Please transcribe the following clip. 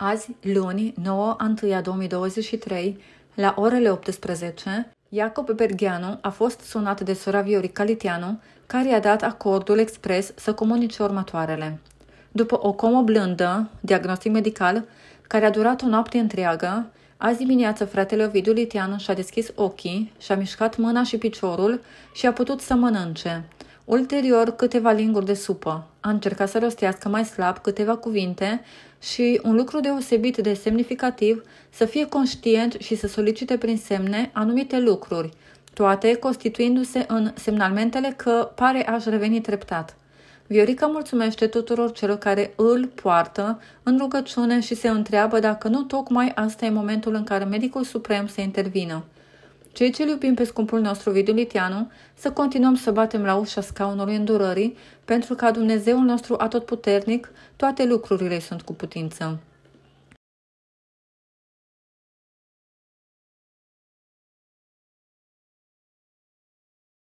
azi, luni, 9 1 2023, la orele 18, Iacob Bergheanu a fost sunat de sora Viori Calitianu, care i-a dat acordul expres să comunice următoarele. După o comă blândă, diagnostic medical, care a durat o noapte întreagă, azi dimineață fratele Ovidiu Litianu și-a deschis ochii, și-a mișcat mâna și piciorul și a putut să mănânce. Ulterior, câteva linguri de supă. A încercat să rostească mai slab câteva cuvinte și, un lucru deosebit de semnificativ, să fie conștient și să solicite prin semne anumite lucruri, toate constituindu-se în semnalmentele că pare aș reveni treptat. Viorica mulțumește tuturor celor care îl poartă în rugăciune și se întreabă dacă nu tocmai asta e momentul în care medicul suprem se intervină cei ce iubim pe scumpul nostru Ovidiu Litianu, să continuăm să batem la ușa scaunului îndurării, pentru ca Dumnezeul nostru atotputernic toate lucrurile sunt cu putință.